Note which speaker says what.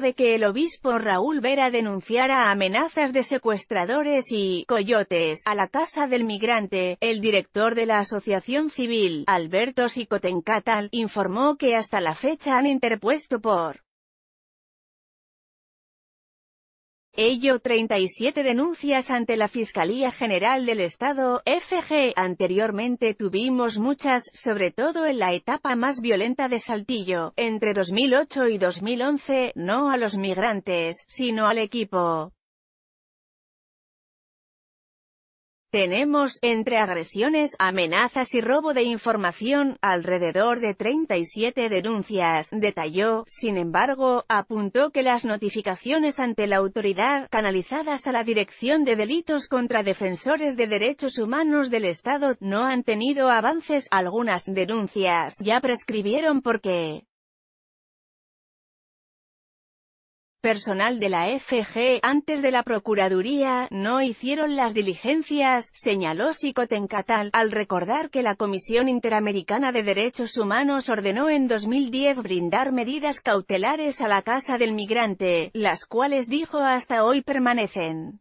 Speaker 1: de que el obispo Raúl Vera denunciara amenazas de secuestradores y coyotes a la casa del migrante, el director de la Asociación Civil, Alberto Sicotencatal, informó que hasta la fecha han interpuesto por Ello 37 denuncias ante la Fiscalía General del Estado, FG. Anteriormente tuvimos muchas, sobre todo en la etapa más violenta de Saltillo, entre 2008 y 2011, no a los migrantes, sino al equipo. Tenemos, entre agresiones, amenazas y robo de información, alrededor de 37 denuncias, detalló, sin embargo, apuntó que las notificaciones ante la autoridad, canalizadas a la Dirección de Delitos contra Defensores de Derechos Humanos del Estado, no han tenido avances, algunas denuncias ya prescribieron porque personal de la FG, e antes de la Procuraduría, no hicieron las diligencias, señaló Sicotencatal, al recordar que la Comisión Interamericana de Derechos Humanos ordenó en 2010 brindar medidas cautelares a la Casa del Migrante, las cuales dijo hasta hoy permanecen.